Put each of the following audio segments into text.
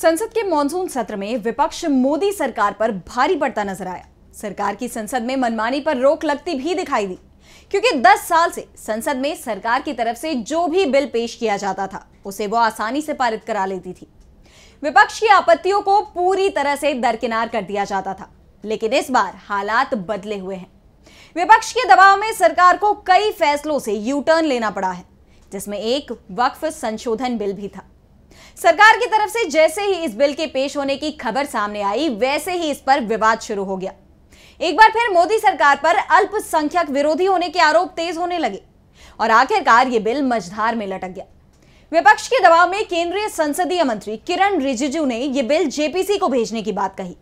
संसद के मानसून सत्र में विपक्ष मोदी सरकार पर भारी पड़ता नजर आया सरकार की संसद में मनमानी पर रोक लगती भी दिखाई दी क्योंकि 10 साल से संसद में सरकार की तरफ से जो भी बिल पेश किया जाता था उसे वो आसानी से पारित करा लेती थी विपक्ष की आपत्तियों को पूरी तरह से दरकिनार कर दिया जाता था लेकिन इस बार हालात बदले हुए हैं विपक्ष के दबाव में सरकार को कई फैसलों से यू टर्न लेना पड़ा है जिसमें एक वक्फ संशोधन बिल भी था सरकार की तरफ से जैसे ही इस बिल के पेश होने की खबर सामने आई वैसे ही इस पर विवाद शुरू हो गया एक बार फिर मोदी सरकार पर अल्पसंख्यक विरोधी होने के आरोप तेज होने लगे और आखिरकार ये बिल मझधार में लटक गया विपक्ष के दबाव में केंद्रीय संसदीय मंत्री किरण रिजिजू ने यह बिल जेपीसी को भेजने की बात कही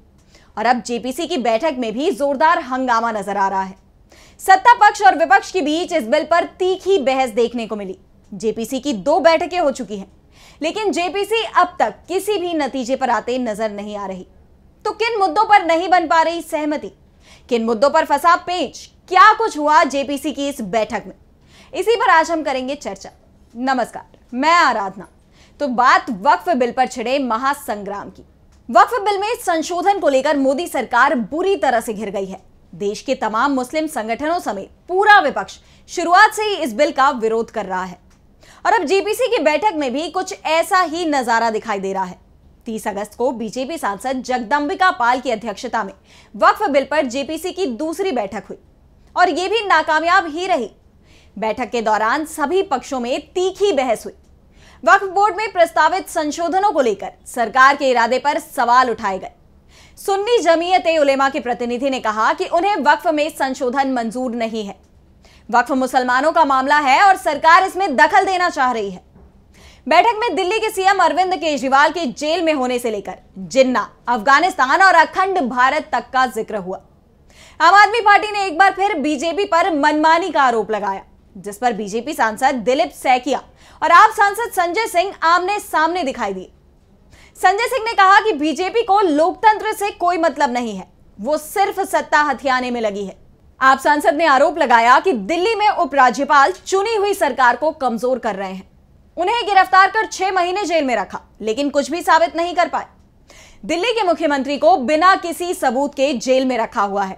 और अब जेपीसी की बैठक में भी जोरदार हंगामा नजर आ रहा है सत्ता पक्ष और विपक्ष के बीच इस बिल पर तीखी बहस देखने को मिली जेपीसी की दो बैठकें हो चुकी हैं लेकिन जेपीसी अब तक किसी भी नतीजे पर आते नजर नहीं आ रही तो किन मुद्दों पर नहीं बन पा रही सहमति किन मुद्दों पर फंसा पेच क्या कुछ हुआ जेपीसी की इस बैठक में इसी पर आज हम करेंगे चर्चा नमस्कार मैं आराधना तो बात वक्फ बिल पर छिड़े महासंग्राम की वक्फ बिल में संशोधन को लेकर मोदी सरकार बुरी तरह से घिर गई है देश के तमाम मुस्लिम संगठनों समेत पूरा विपक्ष शुरुआत से ही इस बिल का विरोध कर रहा है और अब जीपीसी की बैठक में भी कुछ ऐसा ही नजारा दिखाई दे रहा है 30 अगस्त को बीजेपी सांसद जगदम्बिका पाल की अध्यक्षता में वक्फ बिल पर जेपीसी की दूसरी बैठक हुई और यह भी नाकामयाब ही रही बैठक के दौरान सभी पक्षों में तीखी बहस हुई वक्फ बोर्ड में प्रस्तावित संशोधनों को लेकर सरकार के इरादे पर सवाल उठाए गए सुन्नी जमीयत उलेमा के प्रतिनिधि ने कहा कि उन्हें वक्फ में संशोधन मंजूर नहीं है वक्फ मुसलमानों का मामला है और सरकार इसमें दखल देना चाह रही है बैठक में दिल्ली के सीएम अरविंद केजरीवाल के जेल में होने से लेकर जिन्ना अफगानिस्तान और अखंड भारत तक का जिक्र हुआ आम आदमी पार्टी ने एक बार फिर बीजेपी पर मनमानी का आरोप लगाया जिस पर बीजेपी सांसद दिलीप सैकिया और आप सांसद संजय सिंह आमने सामने दिखाई दिए संजय सिंह ने कहा कि बीजेपी को लोकतंत्र से कोई मतलब नहीं है वो सिर्फ सत्ता हथियाने में लगी है आप सांसद ने आरोप लगाया कि दिल्ली में उपराज्यपाल चुनी हुई सरकार को कमजोर कर रहे हैं उन्हें गिरफ्तार कर छह महीने जेल में रखा लेकिन कुछ भी साबित नहीं कर पाए दिल्ली के मुख्यमंत्री को बिना किसी सबूत के जेल में रखा हुआ है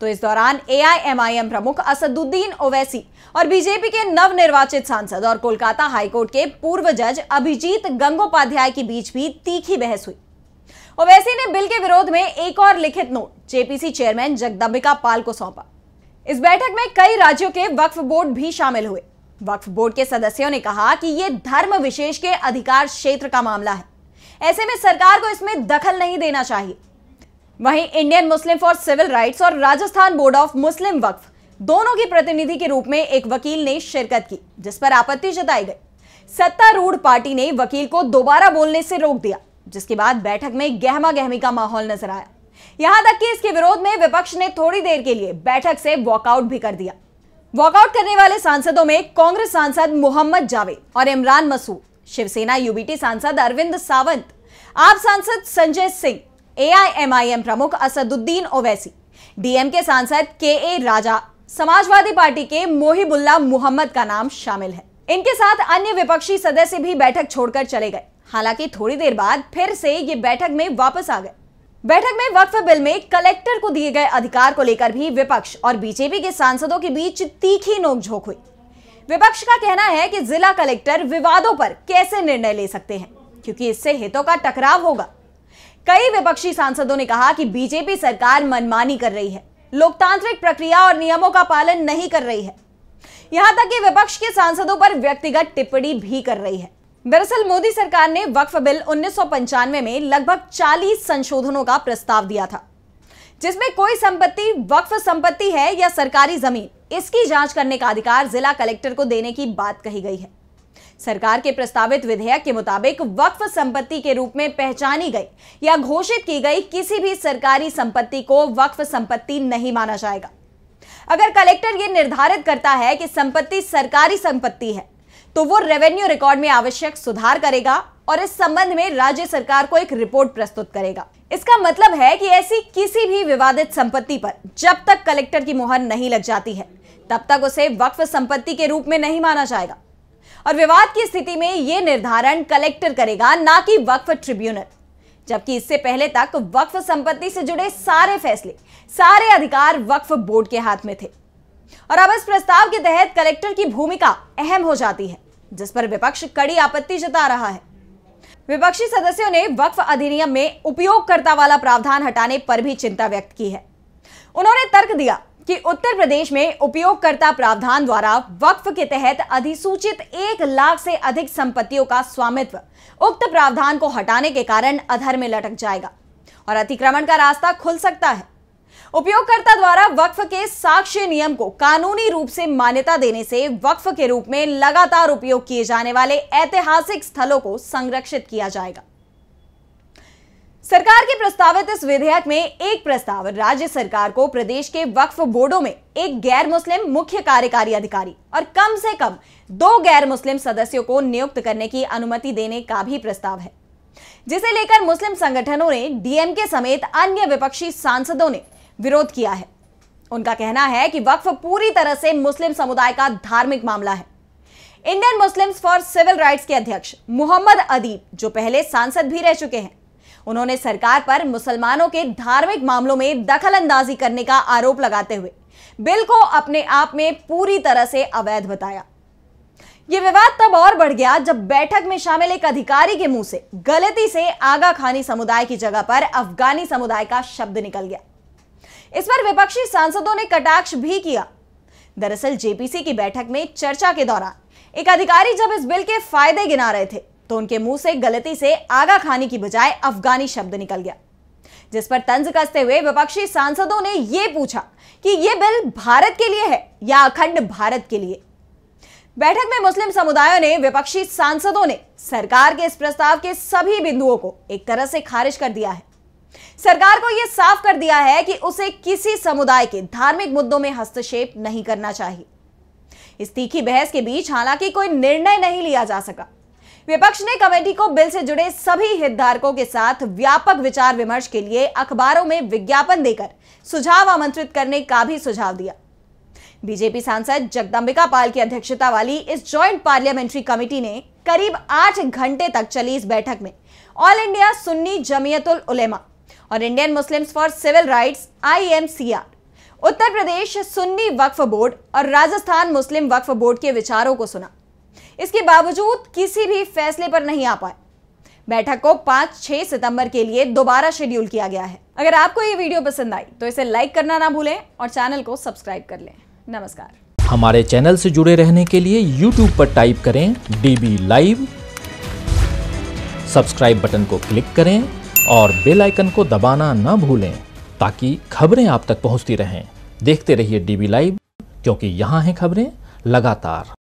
तो इस दौरान एआईएमआईएम प्रमुख असदुद्दीन ओवैसी और बीजेपी के नवनिर्वाचित सांसद और कोलकाता हाईकोर्ट के पूर्व जज अभिजीत गंगोपाध्याय के बीच भी तीखी बहस हुई ओवैसी ने बिल के विरोध में एक और लिखित note JPC chairman Jagdambika Pal को सौंपा इस बैठक में कई राज्यों के वक्फ बोर्ड भी शामिल हुए वक्फ बोर्ड के सदस्यों ने कहा कि यह धर्म विशेष के अधिकार क्षेत्र का मामला है ऐसे में सरकार को इसमें दखल नहीं देना चाहिए वहीं Indian Muslim for Civil Rights और Rajasthan Board of Muslim Waqf दोनों के प्रतिनिधि के रूप में एक वकील ने शिरकत की जिस पर आपत्ति जताई गई सत्तारूढ़ पार्टी ने वकील को दोबारा बोलने से रोक दिया जिसके बाद बैठक में गहमा गहमी का माहौल नजर आया यहां तक कि इसके विरोध में विपक्ष ने थोड़ी देर के लिए बैठक से वॉकआउट भी कर दिया वॉकआउट करने वाले सांसदों में कांग्रेस सांसद मोहम्मद जावेद और इमरान मसूद शिवसेना यूबीटी सांसद अरविंद सावंत आप सांसद संजय सिंह एआईएमआईएम प्रमुख असदुद्दीन ओवैसी डीएमके सांसद के ए राजा समाजवादी पार्टी के मोहिबुल्ला मोहम्मद का नाम शामिल है इनके साथ अन्य विपक्षी सदस्य भी बैठक छोड़कर चले गए हालांकि थोड़ी देर बाद फिर से ये बैठक में वापस आ गए बैठक में वक्फ बिल में कलेक्टर को दिए गए अधिकार को लेकर भी विपक्ष और बीजेपी के सांसदों के बीच तीखी नोकझोंक हुई विपक्ष का कहना है कि जिला कलेक्टर विवादों पर कैसे निर्णय ले सकते हैं क्योंकि इससे हितों का टकराव होगा कई विपक्षी सांसदों ने कहा कि बीजेपी सरकार मनमानी कर रही है लोकतांत्रिक प्रक्रिया और नियमों का पालन नहीं कर रही है यहां तक कि विपक्ष के सांसदों पर व्यक्तिगत टिप्पणी भी कर रही है दरअसल मोदी सरकार ने वक्फ बिल उन्नीस में लगभग 40 संशोधनों का प्रस्ताव दिया था जिसमें कोई संपत्ति वक्फ संपत्ति है या सरकारी जमीन इसकी जांच करने का अधिकार जिला कलेक्टर को देने की बात कही गई है सरकार के प्रस्तावित विधेयक के मुताबिक वक्फ संपत्ति के रूप में पहचानी गई या घोषित की गई किसी भी सरकारी संपत्ति को वक्फ संपत्ति नहीं माना जाएगा अगर कलेक्टर यह निर्धारित करता है कि संपत्ति सरकारी संपत्ति है तो वो रेवेन्यू रिकॉर्ड में आवश्यक सुधार करेगा और इस संबंध में राज्य सरकार को एक रिपोर्ट प्रस्तुत करेगा इसका मतलब है कि ऐसी किसी भी विवादित संपत्ति पर जब तक कलेक्टर की मोहर नहीं लग जाती है तब तक उसे वक्फ संपत्ति के रूप में नहीं माना जाएगा और विवाद की स्थिति में यह निर्धारण कलेक्टर करेगा ना कि वक्फ ट्रिब्यूनल जबकि इससे पहले तक वक्फ संपत्ति से जुड़े सारे फैसले सारे अधिकार वक्फ बोर्ड के हाथ में थे और अब इस प्रस्ताव के तहत कलेक्टर की भूमिका अहम हो जाती है जिस पर विपक्ष कड़ी आपत्ति जता रहा है विपक्षी सदस्यों ने वक्फ अधिनियम में उपयोगकर्ता वाला प्रावधान हटाने पर भी चिंता व्यक्त की है उन्होंने तर्क दिया कि उत्तर प्रदेश में उपयोगकर्ता प्रावधान द्वारा वक्फ के तहत अधिसूचित एक लाख से अधिक संपत्तियों का स्वामित्व उक्त प्रावधान को हटाने के कारण अधर में लटक जाएगा और अतिक्रमण का रास्ता खुल सकता है उपयोगकर्ता द्वारा वक्फ के साक्ष्य नियम को कानूनी रूप से मान्यता देने से वक्फ के रूप में लगातार उपयोग किए जाने वाले ऐतिहासिक स्थलों को संरक्षित किया जाएगा सरकार के प्रस्तावित इस विधेयक में एक प्रस्ताव राज्य सरकार को प्रदेश के वक्फ बोर्डों में एक गैर मुस्लिम मुख्य कार्यकारी अधिकारी और कम से कम दो गैर मुस्लिम सदस्यों को नियुक्त करने की अनुमति देने का भी प्रस्ताव है जिसे लेकर मुस्लिम संगठनों ने डीएमके समेत अन्य विपक्षी सांसदों ने विरोध किया है उनका कहना है कि वक्फ पूरी तरह से मुस्लिम समुदाय का धार्मिक मामला है Indian Muslims for Civil Rights के अध्यक्ष मोहम्मद अदीब जो पहले सांसद भी रह चुके हैं उन्होंने सरकार पर मुसलमानों के धार्मिक मामलों में दखल अंदाजी करने का आरोप लगाते हुए बिल को अपने आप में पूरी तरह से अवैध बताया यह विवाद तब और बढ़ गया जब बैठक में शामिल एक अधिकारी के मुंह से गलती से आगा खानी समुदाय की जगह पर अफगानी समुदाय का शब्द निकल गया इस पर विपक्षी सांसदों ने कटाक्ष भी किया दरअसल जेपीसी की बैठक में चर्चा के दौरान एक अधिकारी जब इस बिल के फायदे गिना रहे थे तो उनके मुंह से गलती से आगा खाने की बजाय अफगानी शब्द निकल गया जिस पर तंज कसते हुए विपक्षी सांसदों ने यह पूछा कि यह बिल भारत के लिए है या अखंड भारत के लिए बैठक में मुस्लिम समुदायों ने विपक्षी सांसदों ने सरकार के इस प्रस्ताव के सभी बिंदुओं को एक तरह से खारिज कर दिया है सरकार को यह साफ कर दिया है कि उसे किसी समुदाय के धार्मिक मुद्दों में हस्तक्षेप नहीं करना चाहिए इस तीखी बहस के बीच हालांकि कोई निर्णय नहीं लिया जा सका विपक्ष ने कमेटी को बिल से जुड़े सभी हितधारकों के साथ व्यापक विचार विमर्श के लिए अखबारों में विज्ञापन देकर सुझाव आमंत्रित करने का भी सुझाव दिया बीजेपी सांसद जगदम्बिका पाल की अध्यक्षता वाली इस ज्वाइंट पार्लियामेंट्री कमेटी ने करीब आठ घंटे तक चली इस बैठक में ऑल इंडिया सुन्नी जमीयतुल उलेमा और Indian Muslims for Civil Rights IMCR Uttar Pradesh Sunni Waqf Board और राजस्थान मुस्लिम वक्फ बोर्ड के विचारों को सुना इसके बावजूद किसी भी फैसले पर नहीं आ पाए बैठक को 5-6 सितंबर के लिए दोबारा शेड्यूल किया गया है अगर आपको ये वीडियो पसंद आई तो इसे लाइक करना ना भूलें और चैनल को सब्सक्राइब कर लें नमस्कार हमारे चैनल से जुड़े रहने के लिए यूट्यूब पर टाइप करें डीबी लाइव सब्सक्राइब बटन को क्लिक करें और बेल आइकन को दबाना ना भूलें ताकि खबरें आप तक पहुंचती रहें देखते रहिए डीबी लाइव क्योंकि यहां हैं खबरें लगातार